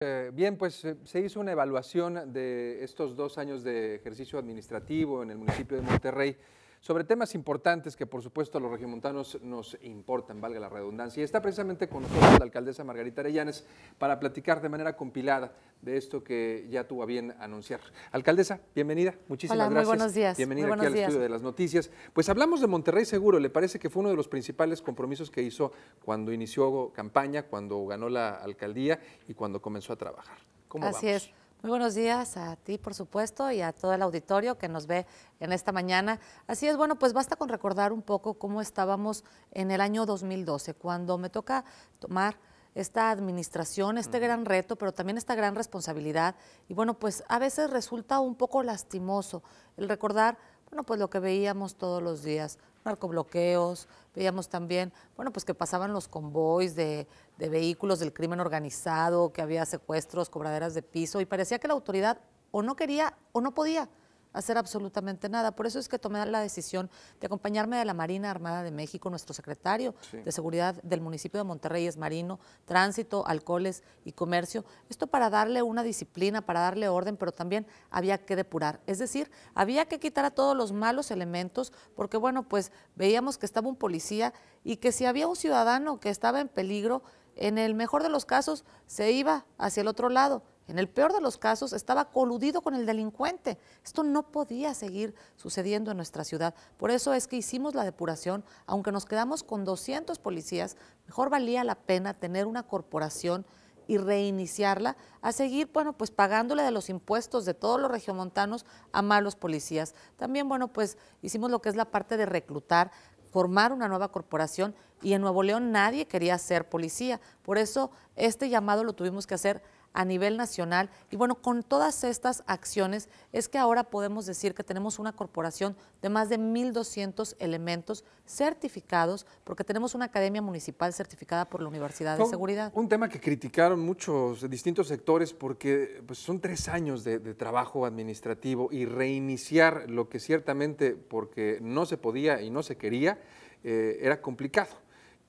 Eh, bien, pues eh, se hizo una evaluación de estos dos años de ejercicio administrativo en el municipio de Monterrey sobre temas importantes que por supuesto a los regimontanos nos importan, valga la redundancia. Y está precisamente con nosotros la alcaldesa Margarita Arellanes para platicar de manera compilada de esto que ya tuvo a bien anunciar. Alcaldesa, bienvenida, muchísimas Hola, gracias. Muy buenos días. Bienvenida aquí al estudio de las noticias. Pues hablamos de Monterrey Seguro, le parece que fue uno de los principales compromisos que hizo cuando inició campaña, cuando ganó la alcaldía y cuando comenzó a trabajar. ¿Cómo Así es. Muy buenos días a ti, por supuesto, y a todo el auditorio que nos ve en esta mañana. Así es, bueno, pues basta con recordar un poco cómo estábamos en el año 2012, cuando me toca tomar esta administración, este gran reto, pero también esta gran responsabilidad. Y bueno, pues a veces resulta un poco lastimoso el recordar, bueno, pues lo que veíamos todos los días, arcobloqueos, veíamos también, bueno, pues que pasaban los convoys de, de vehículos del crimen organizado, que había secuestros, cobraderas de piso, y parecía que la autoridad o no quería o no podía hacer absolutamente nada. Por eso es que tomé la decisión de acompañarme de la Marina Armada de México, nuestro secretario de Seguridad del municipio de Monterrey es Marino, Tránsito, Alcoholes y Comercio. Esto para darle una disciplina, para darle orden, pero también había que depurar. Es decir, había que quitar a todos los malos elementos, porque bueno, pues veíamos que estaba un policía y que si había un ciudadano que estaba en peligro, en el mejor de los casos se iba hacia el otro lado en el peor de los casos, estaba coludido con el delincuente. Esto no podía seguir sucediendo en nuestra ciudad. Por eso es que hicimos la depuración, aunque nos quedamos con 200 policías, mejor valía la pena tener una corporación y reiniciarla a seguir, bueno, pues pagándole de los impuestos de todos los regiomontanos a malos policías. También, bueno, pues hicimos lo que es la parte de reclutar, formar una nueva corporación y en Nuevo León nadie quería ser policía. Por eso este llamado lo tuvimos que hacer a nivel nacional. Y bueno, con todas estas acciones es que ahora podemos decir que tenemos una corporación de más de 1.200 elementos certificados, porque tenemos una academia municipal certificada por la Universidad de Seguridad. Un tema que criticaron muchos distintos sectores porque pues, son tres años de, trabajo administrativo y reiniciar lo que ciertamente, porque no se podía y no se quería, eh, era complicado.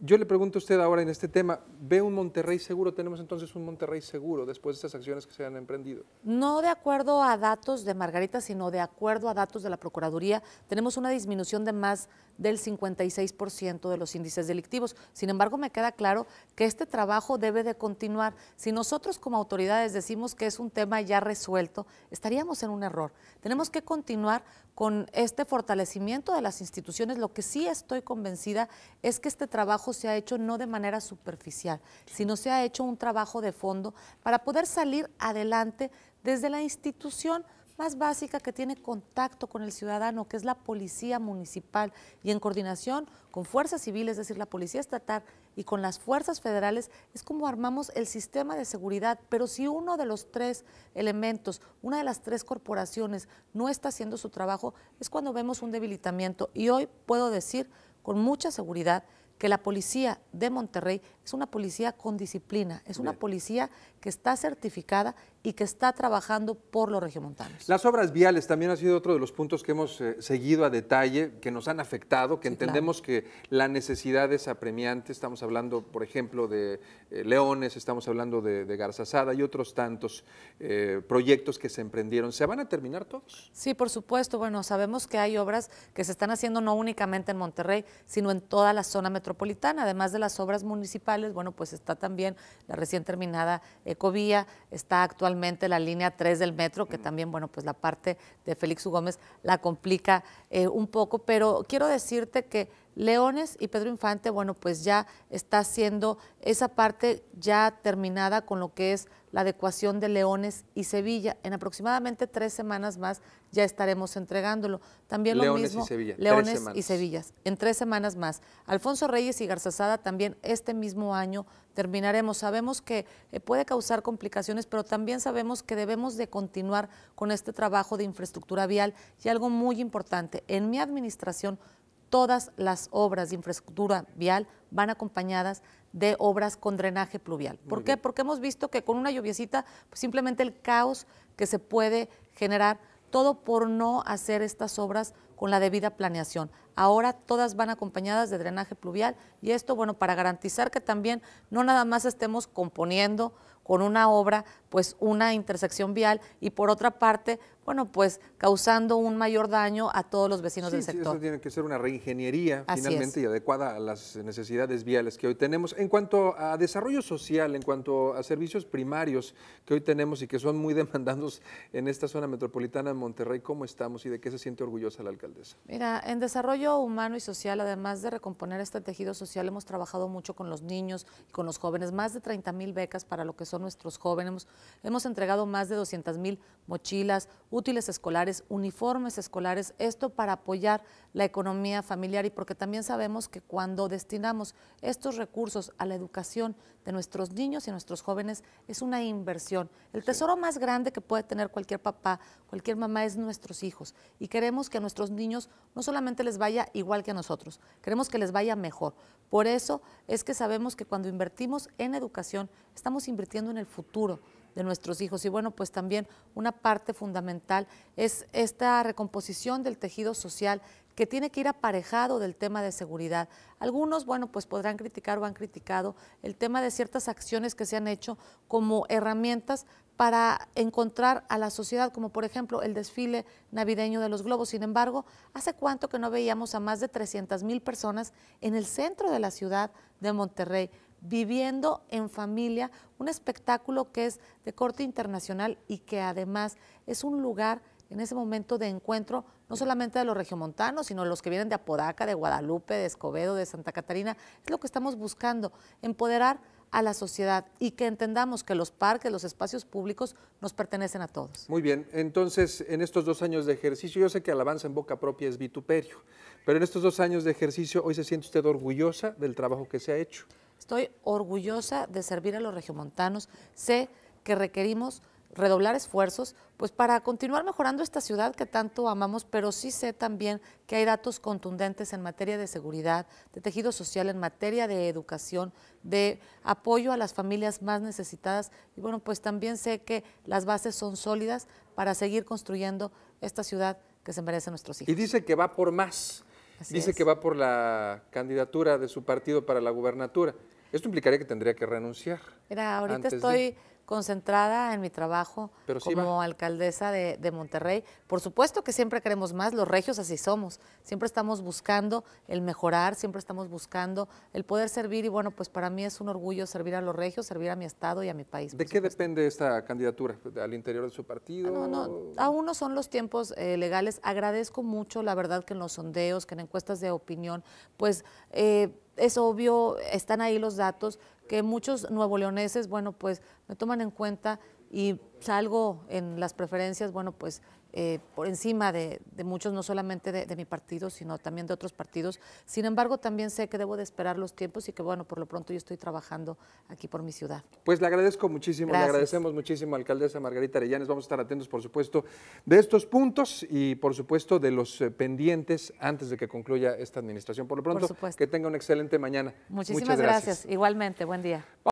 Yo le pregunto a usted ahora en este tema, ¿ve un Monterrey seguro? ¿Tenemos entonces un Monterrey seguro después de estas acciones que se han emprendido? No de acuerdo a datos de Margarita, sino de acuerdo a datos de la Procuraduría, tenemos una disminución de más del 56% de los índices delictivos. Sin embargo, me queda claro que este trabajo debe de continuar. Si nosotros como autoridades decimos que es un tema ya resuelto, estaríamos en un error. Tenemos que continuar con este fortalecimiento de las instituciones, lo que sí estoy convencida es que este trabajo se ha hecho no de manera superficial, sino se ha hecho un trabajo de fondo para poder salir adelante desde la institución más básica que tiene contacto con el ciudadano, que es la policía municipal, y en coordinación con fuerzas civiles, es decir, la policía estatal y con las fuerzas federales, es como armamos el sistema de seguridad. Pero si uno de los tres elementos, una de las tres corporaciones no está haciendo su trabajo, es cuando vemos un debilitamiento. Y hoy puedo decir con mucha seguridad que la policía de Monterrey es una policía con disciplina, es una policía que está certificada y que está trabajando por los regiomontanos. Las obras viales también ha sido otro de los puntos que hemos eh, seguido a detalle, que nos han afectado, que entendemos que la necesidad es apremiante. Estamos hablando, por ejemplo, de eh, Leones, estamos hablando de, Garzasada y otros tantos eh, proyectos que se emprendieron. ¿Se van a terminar todos? Sí, por supuesto. Bueno, sabemos que hay obras que se están haciendo no únicamente en Monterrey, sino en toda la zona metropolitana. Además de las obras municipales, bueno, pues está también la recién terminada Ecovía, está actualmente la línea 3 del metro, que también, bueno, pues la parte de Félix U. Gómez la complica eh, un poco, pero quiero decirte que Leones y Pedro Infante, bueno, pues ya está haciendo esa parte ya terminada con lo que es la adecuación de Leones y Sevilla. En aproximadamente tres semanas más ya estaremos entregándolo. También lo mismo, y Sevilla, Leones y Sevilla, en tres semanas más. Alfonso Reyes y Garzazada también este mismo año terminaremos. Sabemos que eh, puede causar complicaciones, pero también sabemos que debemos de continuar con este trabajo de infraestructura vial y algo muy importante, en mi administración todas las obras de infraestructura vial van acompañadas de obras con drenaje pluvial. ¿Por qué? Porque hemos visto que con una lluviecita pues, simplemente el caos que se puede generar, todo por no hacer estas obras con la debida planeación. Ahora todas van acompañadas de drenaje pluvial y esto, bueno, para garantizar que también no nada más estemos componiendo con una obra, pues una intersección vial y por otra parte, bueno, pues causando un mayor daño a todos los vecinos del sector. Sí, eso tiene que ser una reingeniería finalmente y adecuada a las necesidades viales que hoy tenemos. En cuanto a desarrollo social, en cuanto a servicios primarios que hoy tenemos y que son muy demandados en esta zona metropolitana de Monterrey, ¿cómo estamos y de qué se siente orgullosa la alcaldesa? Mira, en desarrollo humano y social, además de recomponer este tejido social, hemos trabajado mucho con los niños y con los jóvenes, más de 30 mil becas para lo que son nuestros jóvenes. Hemos, entregado más de 200 mil mochilas, útiles escolares, uniformes escolares, esto para apoyar la economía familiar y porque también sabemos que cuando destinamos estos recursos a la educación de nuestros niños y nuestros jóvenes es una inversión. El tesoro más grande que puede tener cualquier papá, cualquier mamá es nuestros hijos y queremos que a nuestros niños no solamente les vaya igual que a nosotros, queremos que les vaya mejor. Por eso es que sabemos que cuando invertimos en educación, estamos invirtiendo en el futuro de nuestros hijos. Y bueno, pues también una parte fundamental es esta recomposición del tejido social que tiene que ir aparejado del tema de seguridad. Algunos, bueno, pues podrán criticar o han criticado el tema de ciertas acciones que se han hecho como herramientas para encontrar a la sociedad, como por ejemplo el desfile navideño de los globos. Sin embargo, ¿hace cuánto que no veíamos a más de 300 mil personas en el centro de la ciudad de Monterrey? viviendo en familia, un espectáculo que es de corte internacional y que además es un lugar en ese momento de encuentro, no solamente de los regiomontanos, sino los que vienen de Apodaca, de Guadalupe, de Escobedo, de Santa Catarina. Es lo que estamos buscando, empoderar a la sociedad y que entendamos que los parques, los espacios públicos nos pertenecen a todos. Muy bien, entonces en estos dos años de ejercicio, yo sé que alabanza en boca propia es vituperio, pero en estos dos años de ejercicio hoy se siente usted orgullosa del trabajo que se ha hecho. Estoy orgullosa de servir a los regiomontanos. Sé que requerimos redoblar esfuerzos pues para continuar mejorando esta ciudad que tanto amamos, pero sí sé también que hay datos contundentes en materia de seguridad, de tejido social, en materia de educación, de apoyo a las familias más necesitadas y bueno, pues también sé que las bases son sólidas para seguir construyendo esta ciudad que se merece a nuestros hijos. Y dice que va por más. dice que va por la candidatura de su partido para la gubernatura. Esto implicaría que tendría que renunciar. Mira, ahorita estoy concentrada en mi trabajo como alcaldesa de, Monterrey. Por supuesto que siempre queremos más, los regios así somos. Siempre estamos buscando el mejorar, siempre estamos buscando el poder servir y bueno, pues para mí es un orgullo servir a los regios, servir a mi estado y a mi país. ¿De qué depende esta candidatura? ¿Al interior de su partido? No, no, aún no son los tiempos eh, legales. Agradezco mucho, la verdad, que en los sondeos, que en encuestas de opinión, pues... Eh, es obvio, están ahí los datos, que muchos leoneses, bueno, pues me toman en cuenta y salgo en las preferencias, bueno, pues eh, por encima de, muchos, no solamente de, mi partido, sino también de otros partidos. Sin embargo, también sé que debo de esperar los tiempos y que, bueno, por lo pronto yo estoy trabajando aquí por mi ciudad. Pues le agradezco muchísimo, le agradecemos muchísimo, alcaldesa Margarita Arellanes. Vamos a estar atentos, por supuesto, de estos puntos y, por supuesto, de los eh, pendientes antes de que concluya esta administración. Por lo pronto, que tenga una excelente mañana. Muchísimas gracias. Igualmente, buen día.